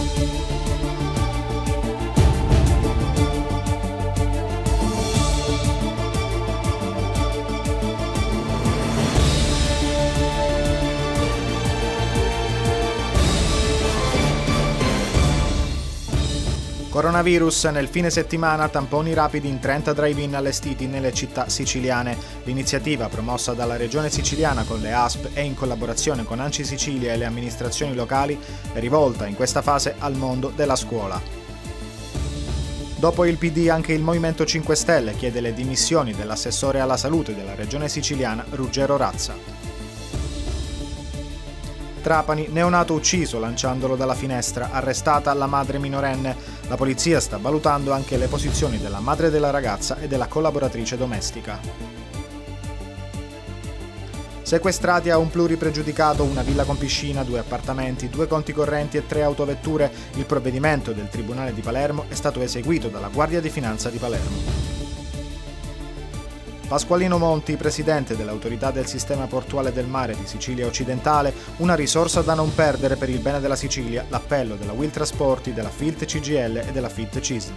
Thank you. Coronavirus nel fine settimana tamponi rapidi in 30 drive-in allestiti nelle città siciliane. L'iniziativa promossa dalla Regione siciliana con le ASP e in collaborazione con Anci Sicilia e le amministrazioni locali è rivolta in questa fase al mondo della scuola. Dopo il PD anche il Movimento 5 Stelle chiede le dimissioni dell'assessore alla salute della Regione siciliana Ruggero Razza. Trapani, neonato ucciso lanciandolo dalla finestra, arrestata la madre minorenne. La polizia sta valutando anche le posizioni della madre della ragazza e della collaboratrice domestica. Sequestrati a un pluripregiudicato una villa con piscina, due appartamenti, due conti correnti e tre autovetture, il provvedimento del Tribunale di Palermo è stato eseguito dalla Guardia di Finanza di Palermo. Pasqualino Monti, presidente dell'autorità del sistema portuale del mare di Sicilia Occidentale, una risorsa da non perdere per il bene della Sicilia, l'appello della Will Trasporti, della FILT CGL e della FILT CISD.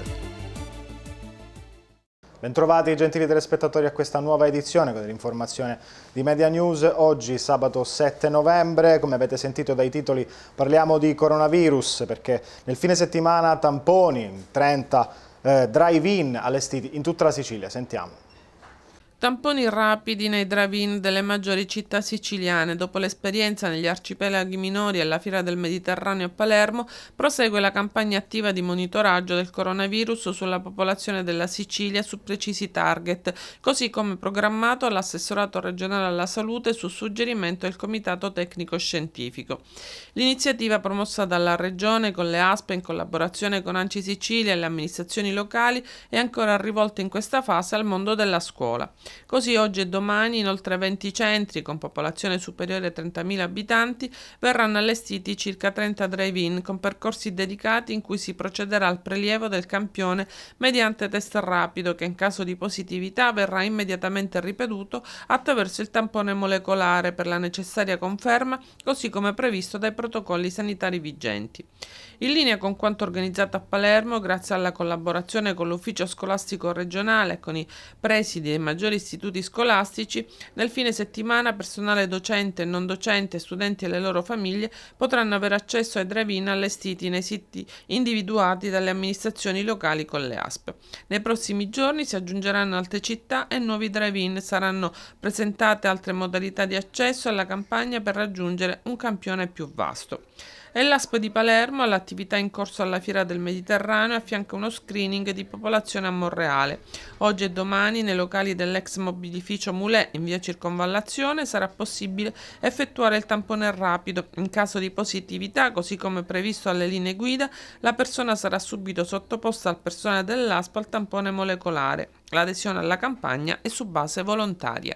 Bentrovati gentili telespettatori a questa nuova edizione con l'informazione di Media News. Oggi sabato 7 novembre, come avete sentito dai titoli, parliamo di coronavirus perché nel fine settimana tamponi, 30 eh, drive-in allestiti in tutta la Sicilia. Sentiamo. Tamponi rapidi nei drive-in delle maggiori città siciliane. Dopo l'esperienza negli arcipelaghi minori e alla Fiera del Mediterraneo a Palermo, prosegue la campagna attiva di monitoraggio del coronavirus sulla popolazione della Sicilia su precisi target, così come programmato all'assessorato regionale alla salute su suggerimento del Comitato Tecnico Scientifico. L'iniziativa promossa dalla Regione con le ASPE in collaborazione con Anci Sicilia e le amministrazioni locali è ancora rivolta in questa fase al mondo della scuola. Così oggi e domani in oltre 20 centri con popolazione superiore a 30.000 abitanti verranno allestiti circa 30 drive-in con percorsi dedicati in cui si procederà al prelievo del campione mediante test rapido che in caso di positività verrà immediatamente ripetuto attraverso il tampone molecolare per la necessaria conferma così come previsto dai protocolli sanitari vigenti. In linea con quanto organizzato a Palermo, grazie alla collaborazione con l'Ufficio Scolastico Regionale e con i presidi dei maggiori istituti scolastici, nel fine settimana personale docente, e non docente, studenti e le loro famiglie potranno avere accesso ai drive-in allestiti nei siti individuati dalle amministrazioni locali con le ASP. Nei prossimi giorni si aggiungeranno altre città e nuovi drive-in. Saranno presentate altre modalità di accesso alla campagna per raggiungere un campione più vasto e l'ASP di Palermo all'attività in corso alla Fiera del Mediterraneo affianca uno screening di popolazione a Monreale. Oggi e domani nei locali dell'ex mobilificio Mulè in via Circonvallazione sarà possibile effettuare il tampone rapido. In caso di positività, così come previsto alle linee guida, la persona sarà subito sottoposta al personale dell'ASP al tampone molecolare. L'adesione alla campagna è su base volontaria.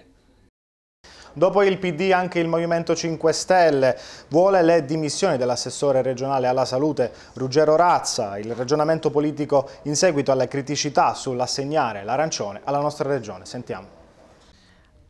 Dopo il PD anche il Movimento 5 Stelle vuole le dimissioni dell'assessore regionale alla salute Ruggero Razza, il ragionamento politico in seguito alle criticità sull'assegnare l'arancione alla nostra regione. Sentiamo.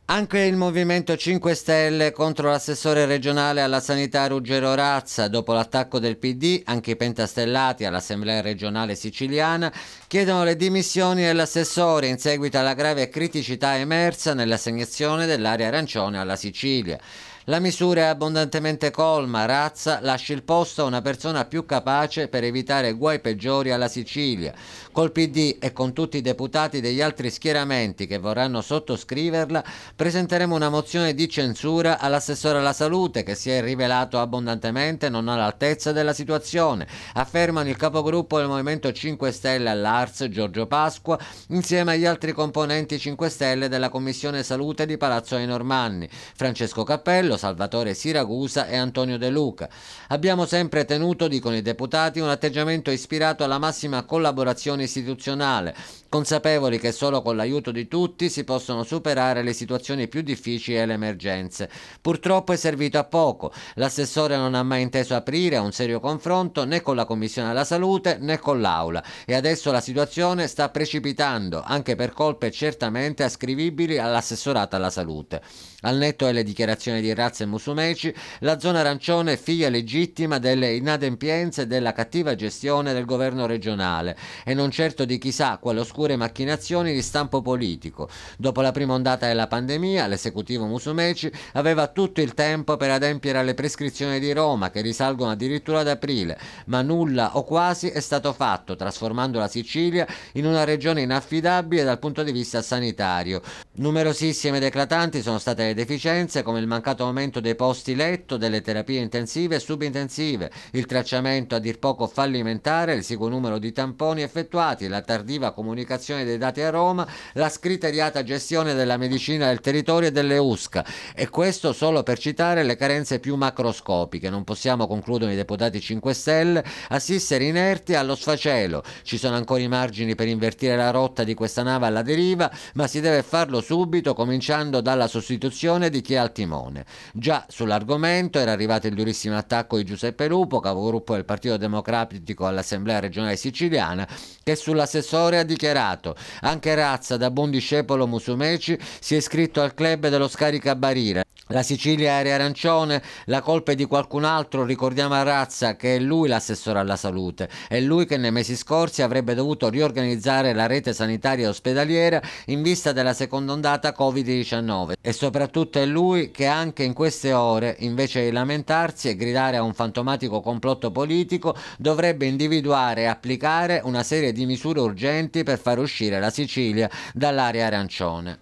Anche il Movimento 5 Stelle contro l'assessore regionale alla sanità Ruggero Razza, dopo l'attacco del PD, anche i pentastellati all'Assemblea regionale siciliana chiedono le dimissioni dell'assessore in seguito alla grave criticità emersa nell'assegnazione dell'area arancione alla Sicilia. La misura è abbondantemente colma, razza, lascia il posto a una persona più capace per evitare guai peggiori alla Sicilia. Col PD e con tutti i deputati degli altri schieramenti che vorranno sottoscriverla, presenteremo una mozione di censura all'assessore alla salute che si è rivelato abbondantemente non all'altezza della situazione, affermano il capogruppo del Movimento 5 Stelle all'Ars Giorgio Pasqua insieme agli altri componenti 5 Stelle della Commissione Salute di Palazzo ai Normanni, Francesco Cappello, Salvatore Siragusa e Antonio De Luca. Abbiamo sempre tenuto, dicono i deputati, un atteggiamento ispirato alla massima collaborazione istituzionale, consapevoli che solo con l'aiuto di tutti si possono superare le situazioni più difficili e le emergenze. Purtroppo è servito a poco. L'assessore non ha mai inteso aprire a un serio confronto né con la Commissione alla Salute né con l'Aula e adesso la situazione sta precipitando anche per colpe certamente ascrivibili all'assessorato alla salute. Al netto delle dichiarazioni di Razza e Musumeci, la zona arancione è figlia legittima delle inadempienze e della cattiva gestione del governo regionale e non certo di chissà quale oscura oscure macchinazioni di stampo politico. Dopo la prima ondata della pandemia, l'esecutivo Musumeci aveva tutto il tempo per adempiere alle prescrizioni di Roma, che risalgono addirittura ad aprile, ma nulla o quasi è stato fatto, trasformando la Sicilia in una regione inaffidabile dal punto di vista sanitario. Numerosissime ed eclatanti sono state le deficienze, come il mancato aumento dei posti letto, delle terapie intensive e subintensive, il tracciamento a dir poco fallimentare, il sicuro numero di tamponi effettuati, la tardiva comunicazione pubblicazione dei dati a Roma, la scriteriata gestione della medicina del territorio e delle USCA. E questo solo per citare le carenze più macroscopiche. Non possiamo, concludono i deputati 5 Stelle, assistere inerti allo sfacelo. Ci sono ancora i margini per invertire la rotta di questa nave alla deriva, ma si deve farlo subito, cominciando dalla sostituzione di chi è al timone. Già sull'argomento era arrivato il durissimo attacco di Giuseppe Lupo, capogruppo del Partito Democratico all'Assemblea regionale siciliana, che sull'assessore ha dichiarato schierato. Anche Razza da buon discepolo Musumeci si è iscritto al club dello Scaricabarile la Sicilia era arancione, la colpa è di qualcun altro, ricordiamo a Razza che è lui l'assessore alla salute, è lui che nei mesi scorsi avrebbe dovuto riorganizzare la rete sanitaria ospedaliera in vista della seconda ondata Covid-19 e soprattutto è lui che anche in queste ore, invece di lamentarsi e gridare a un fantomatico complotto politico, dovrebbe individuare e applicare una serie di misure urgenti per far uscire la Sicilia dall'area arancione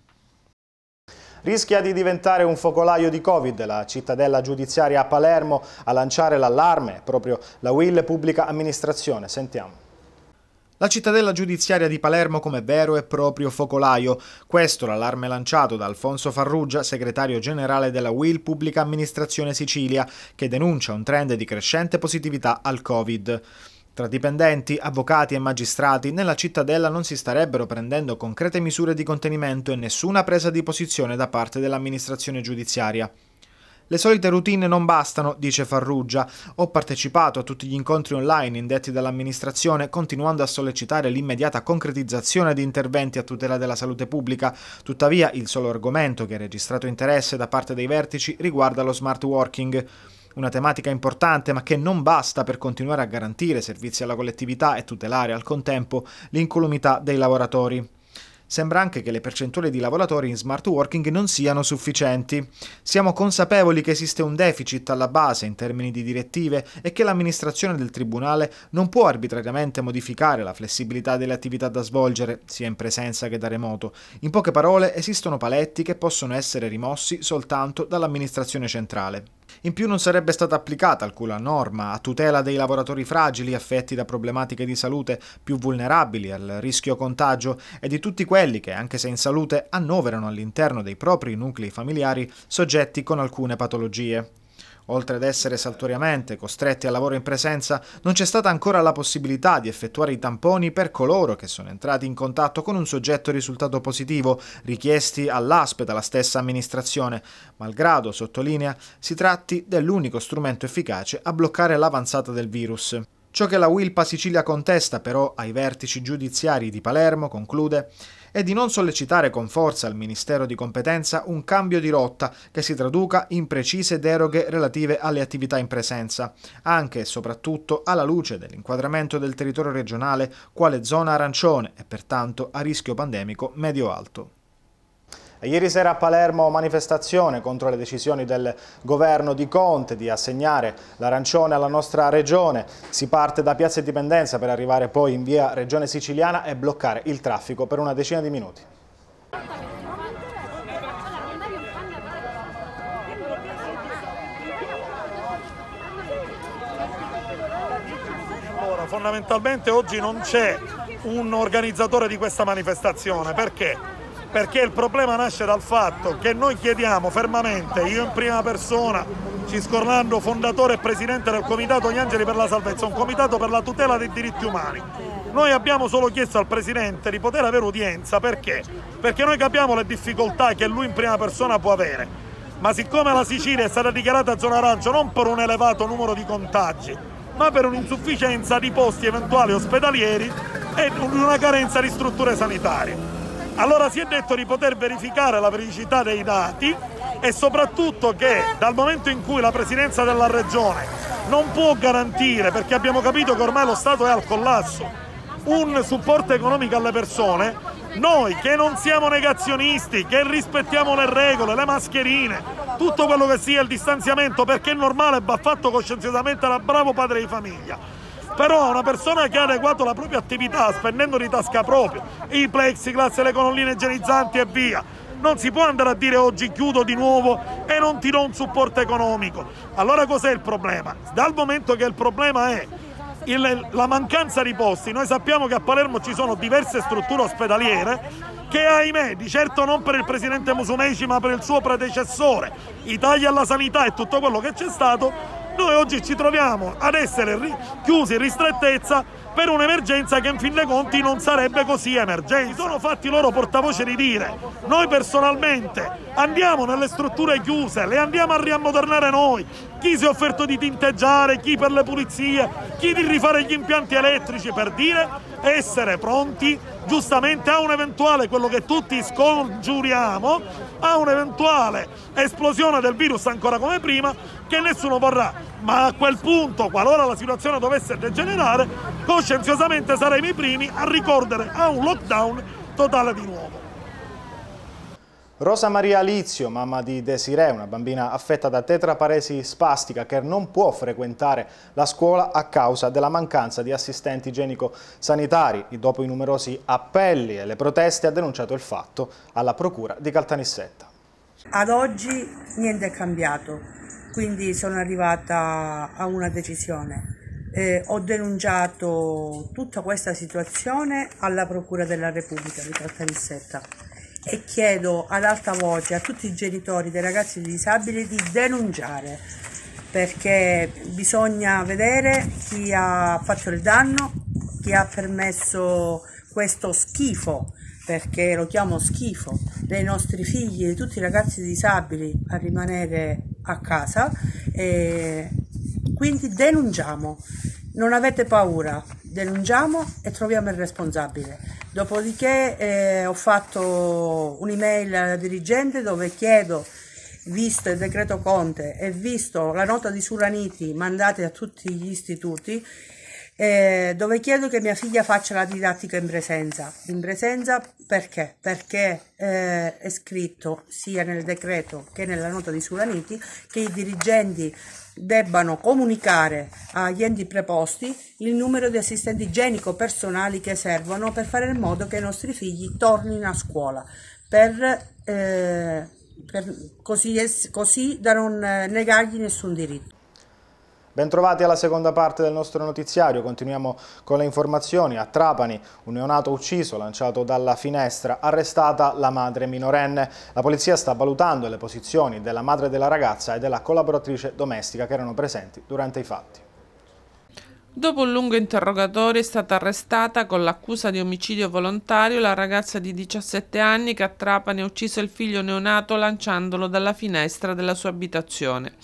rischia di diventare un focolaio di Covid. La cittadella giudiziaria a Palermo a lanciare l'allarme, proprio la Will Pubblica Amministrazione. Sentiamo. La cittadella giudiziaria di Palermo come vero e proprio focolaio. Questo l'allarme lanciato da Alfonso Farrugia, segretario generale della WIL Pubblica Amministrazione Sicilia, che denuncia un trend di crescente positività al Covid. Tra dipendenti, avvocati e magistrati nella cittadella non si starebbero prendendo concrete misure di contenimento e nessuna presa di posizione da parte dell'amministrazione giudiziaria. Le solite routine non bastano, dice Farrugia. Ho partecipato a tutti gli incontri online indetti dall'amministrazione, continuando a sollecitare l'immediata concretizzazione di interventi a tutela della salute pubblica. Tuttavia, il solo argomento che ha registrato interesse da parte dei vertici riguarda lo smart working una tematica importante ma che non basta per continuare a garantire servizi alla collettività e tutelare al contempo l'incolumità dei lavoratori. Sembra anche che le percentuali di lavoratori in smart working non siano sufficienti. Siamo consapevoli che esiste un deficit alla base in termini di direttive e che l'amministrazione del Tribunale non può arbitrariamente modificare la flessibilità delle attività da svolgere, sia in presenza che da remoto. In poche parole, esistono paletti che possono essere rimossi soltanto dall'amministrazione centrale. In più non sarebbe stata applicata alcuna norma a tutela dei lavoratori fragili affetti da problematiche di salute più vulnerabili al rischio contagio e di tutti quelli che, anche se in salute, annoverano all'interno dei propri nuclei familiari soggetti con alcune patologie. Oltre ad essere saltuariamente costretti al lavoro in presenza, non c'è stata ancora la possibilità di effettuare i tamponi per coloro che sono entrati in contatto con un soggetto risultato positivo, richiesti all'ASP dalla stessa amministrazione, malgrado, sottolinea, si tratti dell'unico strumento efficace a bloccare l'avanzata del virus. Ciò che la Wilpa Sicilia contesta però ai vertici giudiziari di Palermo, conclude, e di non sollecitare con forza al Ministero di competenza un cambio di rotta che si traduca in precise deroghe relative alle attività in presenza, anche e soprattutto alla luce dell'inquadramento del territorio regionale quale zona arancione e pertanto a rischio pandemico medio-alto. Ieri sera a Palermo manifestazione contro le decisioni del governo di Conte di assegnare l'arancione alla nostra regione. Si parte da Piazza Indipendenza per arrivare poi in via Regione Siciliana e bloccare il traffico per una decina di minuti. fondamentalmente oggi non c'è un organizzatore di questa manifestazione perché perché il problema nasce dal fatto che noi chiediamo fermamente, io in prima persona, Ciscorlando, fondatore e presidente del Comitato Gli Angeli per la Salvezza, un comitato per la tutela dei diritti umani. Noi abbiamo solo chiesto al Presidente di poter avere udienza perché? Perché noi capiamo le difficoltà che lui in prima persona può avere, ma siccome la Sicilia è stata dichiarata zona arancia non per un elevato numero di contagi, ma per un'insufficienza di posti eventuali ospedalieri e una carenza di strutture sanitarie. Allora si è detto di poter verificare la veridicità dei dati e soprattutto che dal momento in cui la presidenza della regione non può garantire, perché abbiamo capito che ormai lo Stato è al collasso, un supporto economico alle persone, noi che non siamo negazionisti, che rispettiamo le regole, le mascherine, tutto quello che sia il distanziamento, perché è normale, va fatto coscienziosamente da bravo padre di famiglia però una persona che ha adeguato la propria attività spendendo di tasca propria i plexiglass, le colonnine igienizzanti e via non si può andare a dire oggi chiudo di nuovo e non ti do un supporto economico allora cos'è il problema? dal momento che il problema è il, la mancanza di posti noi sappiamo che a Palermo ci sono diverse strutture ospedaliere che ahimè, di certo non per il presidente Musumeci ma per il suo predecessore, i tagli alla sanità e tutto quello che c'è stato, noi oggi ci troviamo ad essere ri- chiusi in ristrettezza per un'emergenza che in fin dei conti non sarebbe così emergenza. sono fatti loro portavoce di dire, noi personalmente andiamo nelle strutture chiuse, le andiamo a riammodernare noi, chi si è offerto di tinteggiare, chi per le pulizie, chi di rifare gli impianti elettrici per dire essere pronti giustamente a un eventuale, quello che tutti scongiuriamo, a un'eventuale esplosione del virus ancora come prima, che nessuno vorrà. Ma a quel punto, qualora la situazione dovesse degenerare, coscienziosamente saremo i primi a ricordare a un lockdown totale di nuovo. Rosa Maria Alizio, mamma di Desiree, una bambina affetta da tetraparesi spastica che non può frequentare la scuola a causa della mancanza di assistenti igienico-sanitari. Dopo i numerosi appelli e le proteste ha denunciato il fatto alla procura di Caltanissetta. Ad oggi niente è cambiato, quindi sono arrivata a una decisione. Eh, ho denunciato tutta questa situazione alla Procura della Repubblica di Caltanissetta e chiedo ad alta voce a tutti i genitori dei ragazzi disabili di denunciare perché bisogna vedere chi ha fatto il danno, chi ha permesso questo schifo, perché lo chiamo schifo, dei nostri figli, di tutti i ragazzi disabili a rimanere a casa. E quindi denunciamo, non avete paura, denunciamo e troviamo il responsabile. Dopodiché eh, ho fatto un'email alla dirigente dove chiedo, visto il decreto Conte e visto la nota di Suraniti mandate a tutti gli istituti, eh, dove chiedo che mia figlia faccia la didattica in presenza. In presenza perché? Perché eh, è scritto sia nel decreto che nella nota di Sulaniti che i dirigenti debbano comunicare agli enti preposti il numero di assistenti igienico personali che servono per fare in modo che i nostri figli tornino a scuola per, eh, per così, così da non eh, negargli nessun diritto. Bentrovati alla seconda parte del nostro notiziario, continuiamo con le informazioni. A Trapani un neonato ucciso lanciato dalla finestra, arrestata la madre minorenne. La polizia sta valutando le posizioni della madre della ragazza e della collaboratrice domestica che erano presenti durante i fatti. Dopo un lungo interrogatorio è stata arrestata con l'accusa di omicidio volontario la ragazza di 17 anni che a Trapani ha ucciso il figlio neonato lanciandolo dalla finestra della sua abitazione.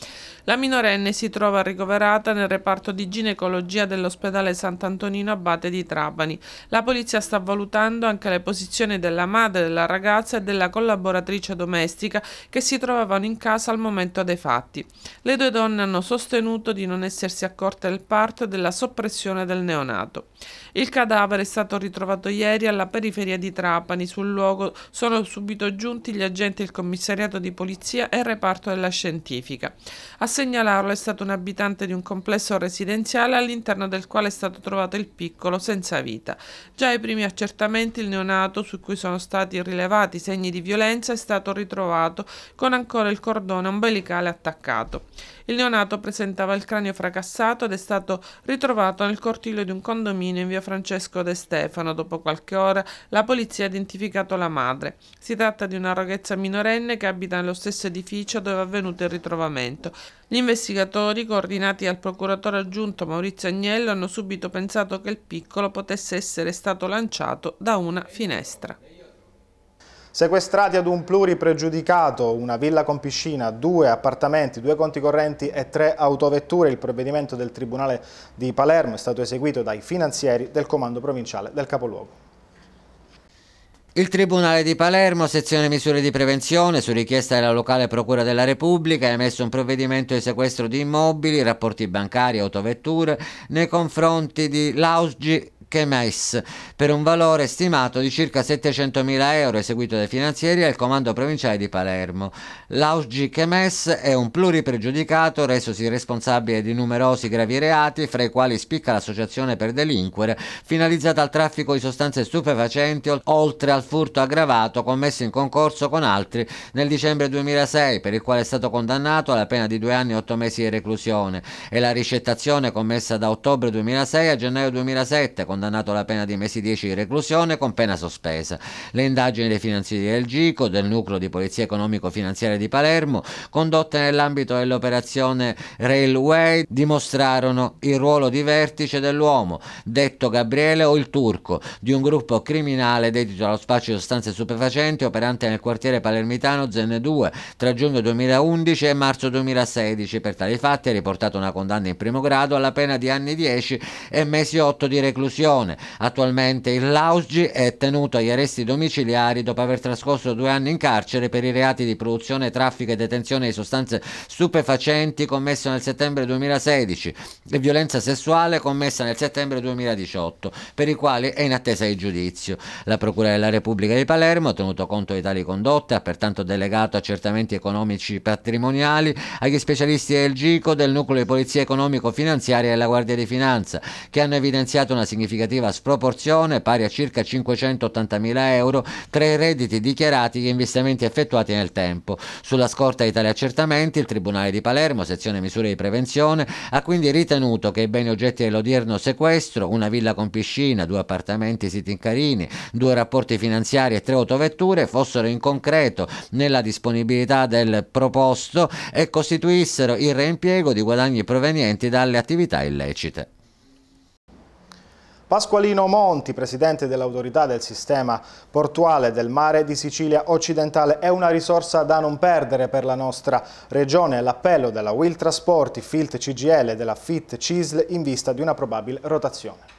La minorenne si trova ricoverata nel reparto di ginecologia dell'ospedale Sant'Antonino Abate di Trapani. La polizia sta valutando anche le posizioni della madre della ragazza e della collaboratrice domestica che si trovavano in casa al momento dei fatti. Le due donne hanno sostenuto di non essersi accorte del parto e della soppressione del neonato. Il cadavere è stato ritrovato ieri alla periferia di Trapani. Sul luogo sono subito giunti gli agenti del commissariato di polizia e il reparto della scientifica. A segnalarlo è stato un abitante di un complesso residenziale all'interno del quale è stato trovato il piccolo senza vita. Già ai primi accertamenti il neonato su cui sono stati rilevati segni di violenza è stato ritrovato con ancora il cordone ombelicale attaccato. Il neonato presentava il cranio fracassato ed è stato ritrovato nel cortile di un condominio in via Francesco De Stefano. Dopo qualche ora la polizia ha identificato la madre. Si tratta di una ragazza minorenne che abita nello stesso edificio dove è avvenuto il ritrovamento. Gli investigatori, coordinati dal procuratore aggiunto Maurizio Agnello, hanno subito pensato che il piccolo potesse essere stato lanciato da una finestra. Sequestrati ad un pluripregiudicato, una villa con piscina, due appartamenti, due conti correnti e tre autovetture, il provvedimento del Tribunale di Palermo è stato eseguito dai finanzieri del Comando Provinciale del Capoluogo. Il Tribunale di Palermo, sezione misure di prevenzione, su richiesta della locale Procura della Repubblica, ha emesso un provvedimento di sequestro di immobili, rapporti bancari e autovetture nei confronti di Lausgi Chemes per un valore stimato di circa 700.000 euro eseguito dai finanzieri e al comando provinciale di Palermo. L'Augi Chemes è un pluripregiudicato resosi responsabile di numerosi gravi reati, fra i quali spicca l'associazione per delinquere finalizzata al traffico di sostanze stupefacenti oltre al furto aggravato commesso in concorso con altri nel dicembre 2006 per il quale è stato condannato alla pena di due anni e otto mesi di reclusione e la ricettazione commessa da ottobre 2006 a gennaio 2007 con condannato alla pena di mesi 10 di reclusione con pena sospesa. Le indagini dei finanziari del GICO, del nucleo di polizia economico-finanziaria di Palermo, condotte nell'ambito dell'operazione Railway, dimostrarono il ruolo di vertice dell'uomo, detto Gabriele o il turco, di un gruppo criminale dedito allo spazio di sostanze stupefacenti operante nel quartiere palermitano Zene 2 tra giugno 2011 e marzo 2016. Per tali fatti è riportata una condanna in primo grado alla pena di anni 10 e mesi 8 di reclusione prigione. Attualmente il Lausgi è tenuto agli arresti domiciliari dopo aver trascorso due anni in carcere per i reati di produzione, traffico e detenzione di sostanze stupefacenti commesso nel settembre 2016 e violenza sessuale commessa nel settembre 2018, per i quali è in attesa di giudizio. La Procura della Repubblica di Palermo, tenuto conto di tali condotte, ha pertanto delegato accertamenti economici patrimoniali agli specialisti del GICO, del Nucleo di Polizia Economico-Finanziaria e della Guardia di Finanza, che hanno evidenziato una significativa significativa sproporzione, pari a circa 580.000 euro, tra i redditi dichiarati e gli investimenti effettuati nel tempo. Sulla scorta di tali accertamenti, il Tribunale di Palermo, sezione misure di prevenzione, ha quindi ritenuto che i beni oggetti dell'odierno sequestro, una villa con piscina, due appartamenti siti in Carini, due rapporti finanziari e tre autovetture, fossero in concreto nella disponibilità del proposto e costituissero il reimpiego di guadagni provenienti dalle attività illecite. Pasqualino Monti, presidente dell'autorità del sistema portuale del mare di Sicilia occidentale, è una risorsa da non perdere per la nostra regione. L'appello della Will Trasporti, FILT CGL e della FIT CISL in vista di una probabile rotazione.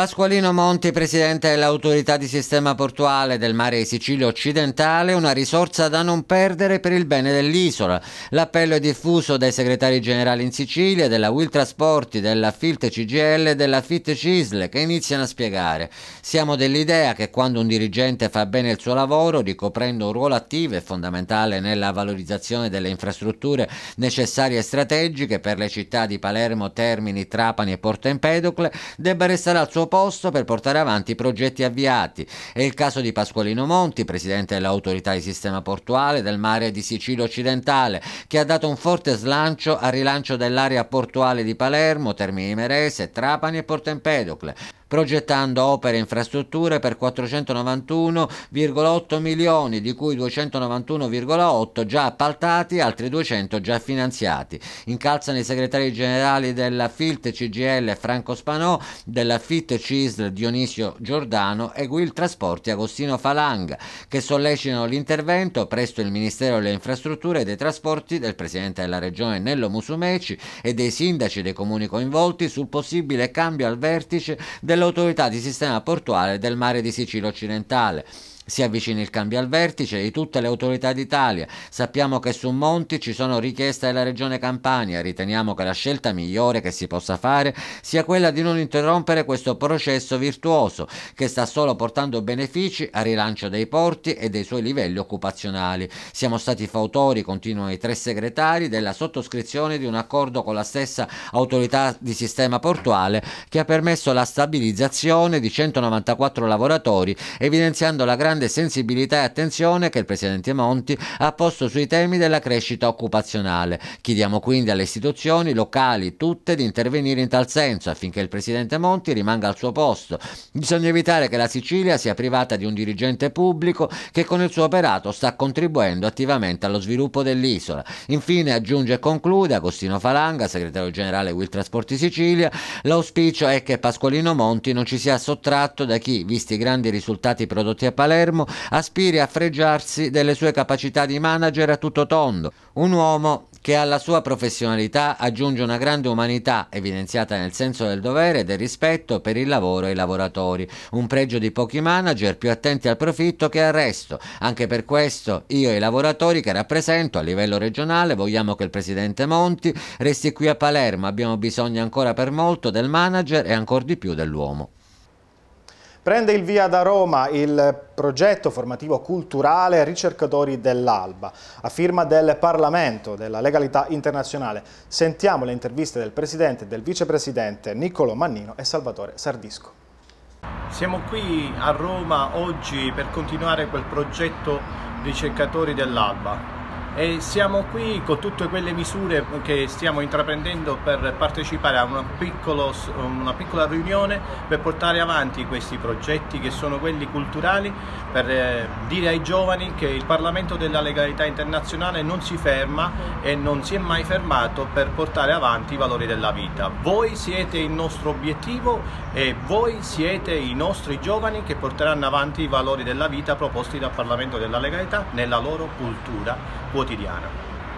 Pasqualino Monti, presidente dell'autorità di sistema portuale del mare Sicilia occidentale, una risorsa da non perdere per il bene dell'isola. L'appello è diffuso dai segretari generali in Sicilia, della Will Trasporti, della FILT CGL e della FIT CISL, che iniziano a spiegare. Siamo dell'idea che quando un dirigente fa bene il suo lavoro, ricoprendo un ruolo attivo e fondamentale nella valorizzazione delle infrastrutture necessarie e strategiche per le città di Palermo, Termini, Trapani e Porto Empedocle, debba restare al suo posto per portare avanti i progetti avviati. È il caso di Pasqualino Monti, presidente dell'autorità di sistema portuale del mare di Sicilia occidentale, che ha dato un forte slancio al rilancio dell'area portuale di Palermo, Termini Merese, Trapani e Porto Empedocle progettando opere e infrastrutture per 491,8 milioni, di cui 291,8 già appaltati, e altri 200 già finanziati. Incalzano i segretari generali della FILT CGL Franco Spanò, della FIT CISL Dionisio Giordano e Guil Trasporti Agostino Falanga, che sollecitano l'intervento presso il Ministero delle Infrastrutture e dei Trasporti del Presidente della Regione Nello Musumeci e dei sindaci dei comuni coinvolti sul possibile cambio al vertice della dell'autorità di sistema portuale del mare di Sicilia occidentale si avvicina il cambio al vertice di tutte le autorità d'Italia. Sappiamo che su Monti ci sono richieste della Regione Campania. Riteniamo che la scelta migliore che si possa fare sia quella di non interrompere questo processo virtuoso che sta solo portando benefici al rilancio dei porti e dei suoi livelli occupazionali. Siamo stati fautori, continuano i tre segretari, della sottoscrizione di un accordo con la stessa autorità di sistema portuale che ha permesso la stabilizzazione di 194 lavoratori, evidenziando la grande grande sensibilità e attenzione che il Presidente Monti ha posto sui temi della crescita occupazionale. Chiediamo quindi alle istituzioni locali tutte di intervenire in tal senso affinché il Presidente Monti rimanga al suo posto. Bisogna evitare che la Sicilia sia privata di un dirigente pubblico che con il suo operato sta contribuendo attivamente allo sviluppo dell'isola. Infine aggiunge e conclude Agostino Falanga, segretario generale Will Trasporti Sicilia, l'auspicio è che Pasqualino Monti non ci sia sottratto da chi, visti i grandi risultati prodotti a Palermo, fermo, aspiri a fregiarsi delle sue capacità di manager a tutto tondo. Un uomo che alla sua professionalità aggiunge una grande umanità, evidenziata nel senso del dovere e del rispetto per il lavoro e i lavoratori, un pregio di pochi manager più attenti al profitto che al resto. Anche per questo io e i lavoratori che rappresento a livello regionale vogliamo che il presidente Monti resti qui a Palermo, abbiamo bisogno ancora per molto del manager e ancora di più dell'uomo. Prende il via da Roma il progetto formativo culturale Ricercatori dell'Alba, a firma del Parlamento della Legalità Internazionale. Sentiamo le interviste del Presidente e del Vicepresidente Niccolo Mannino e Salvatore Sardisco. Siamo qui a Roma oggi per continuare quel progetto Ricercatori dell'Alba, e siamo qui con tutte quelle misure che stiamo intraprendendo per partecipare a una, piccolo, una, piccola riunione per portare avanti questi progetti che sono quelli culturali per eh, dire ai giovani che il Parlamento della legalità internazionale non si ferma e non si è mai fermato per portare avanti i valori della vita. Voi siete il nostro obiettivo e voi siete i nostri giovani che porteranno avanti i valori della vita proposti dal Parlamento della legalità nella loro cultura quotidiana quotidiana.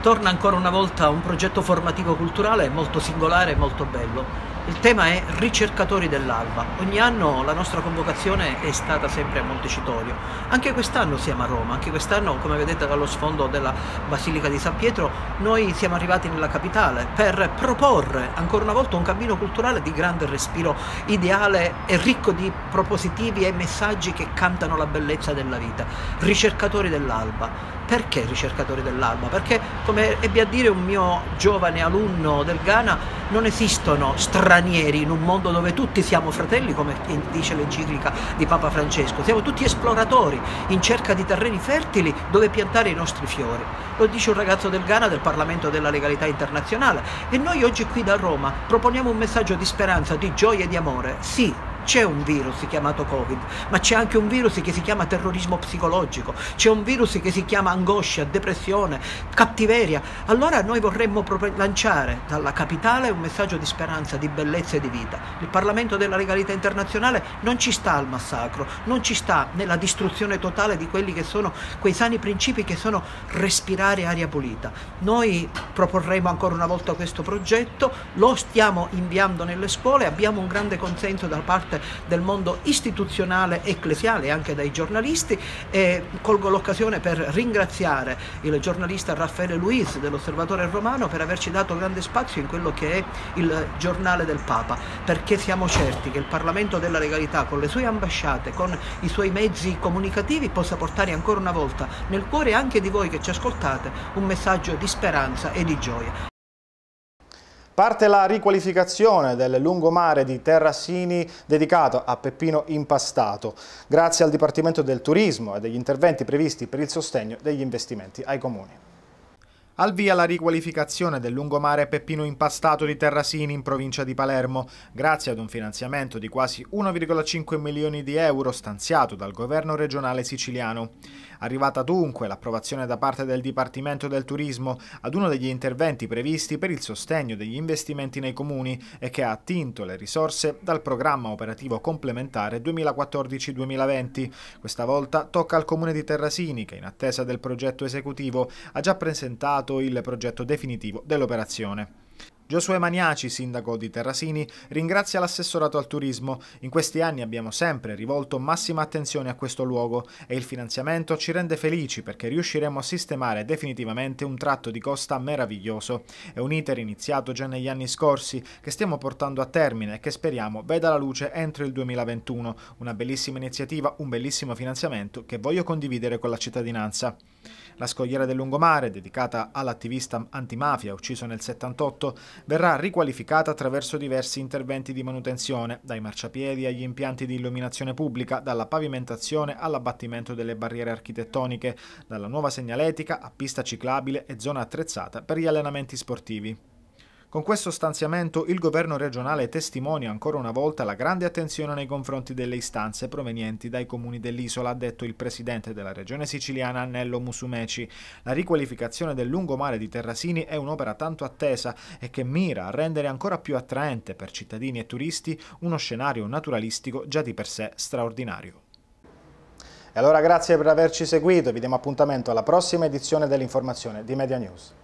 Torna ancora una volta un progetto formativo culturale molto singolare e molto bello. Il tema è Ricercatori dell'Alba. Ogni anno la nostra convocazione è stata sempre a Montecitorio. Anche quest'anno siamo a Roma, anche quest'anno, come vedete dallo sfondo della Basilica di San Pietro, noi siamo arrivati nella capitale per proporre ancora una volta un cammino culturale di grande respiro ideale e ricco di propositivi e messaggi che cantano la bellezza della vita. Ricercatori dell'Alba. Perché ricercatori dell'alba? Perché, come ebbe a dire un mio giovane alunno del Ghana, non esistono stranieri in un mondo dove tutti siamo fratelli, come dice l'enciclica di Papa Francesco, siamo tutti esploratori in cerca di terreni fertili dove piantare i nostri fiori. Lo dice un ragazzo del Ghana del Parlamento della Legalità Internazionale e noi oggi qui da Roma proponiamo un messaggio di speranza, di gioia e di amore. Sì, c'è un virus chiamato Covid, ma c'è anche un virus che si chiama terrorismo psicologico, c'è un virus che si chiama angoscia, depressione, cattiveria. Allora noi vorremmo lanciare dalla capitale un messaggio di speranza, di bellezza e di vita. Il Parlamento della legalità internazionale non ci sta al massacro, non ci sta nella distruzione totale di quelli che sono quei sani principi che sono respirare aria pulita. Noi proporremo ancora una volta questo progetto, lo stiamo inviando nelle scuole, abbiamo un grande consenso da parte parte del mondo istituzionale ecclesiale e anche dai giornalisti e colgo l'occasione per ringraziare il giornalista Raffaele Luiz dell'Osservatore Romano per averci dato grande spazio in quello che è il giornale del Papa, perché siamo certi che il Parlamento della Legalità con le sue ambasciate, con i suoi mezzi comunicativi possa portare ancora una volta nel cuore anche di voi che ci ascoltate un messaggio di speranza e di gioia. Parte la riqualificazione del lungomare di Terrassini dedicato a Peppino Impastato, grazie al Dipartimento del Turismo e degli interventi previsti per il sostegno degli investimenti ai comuni. Al via la riqualificazione del lungomare Peppino Impastato di Terrasini in provincia di Palermo, grazie ad un finanziamento di quasi 1,5 milioni di euro stanziato dal governo regionale siciliano arrivata dunque l'approvazione da parte del Dipartimento del Turismo ad uno degli interventi previsti per il sostegno degli investimenti nei comuni e che ha attinto le risorse dal programma operativo complementare 2014-2020. Questa volta tocca al comune di Terrasini che in attesa del progetto esecutivo ha già presentato il progetto definitivo dell'operazione. Giosuè Maniaci, sindaco di Terrasini, ringrazia l'assessorato al turismo. In questi anni abbiamo sempre rivolto massima attenzione a questo luogo e il finanziamento ci rende felici perché riusciremo a sistemare definitivamente un tratto di costa meraviglioso. È un iter iniziato già negli anni scorsi, che stiamo portando a termine e che speriamo veda la luce entro il 2021. Una bellissima iniziativa, un bellissimo finanziamento che voglio condividere con la cittadinanza. La scogliera del lungomare, dedicata all'attivista antimafia ucciso nel 78, verrà riqualificata attraverso diversi interventi di manutenzione, dai marciapiedi agli impianti di illuminazione pubblica, dalla pavimentazione all'abbattimento delle barriere architettoniche, dalla nuova segnaletica a pista ciclabile e zona attrezzata per gli allenamenti sportivi. Con questo stanziamento il governo regionale testimonia ancora una volta la grande attenzione nei confronti delle istanze provenienti dai comuni dell'isola, ha detto il presidente della regione siciliana Nello Musumeci. La riqualificazione del lungomare di Terrasini è un'opera tanto attesa e che mira a rendere ancora più attraente per cittadini e turisti uno scenario naturalistico già di per sé straordinario. E allora grazie per averci seguito, vi diamo appuntamento alla prossima edizione dell'informazione di Media News.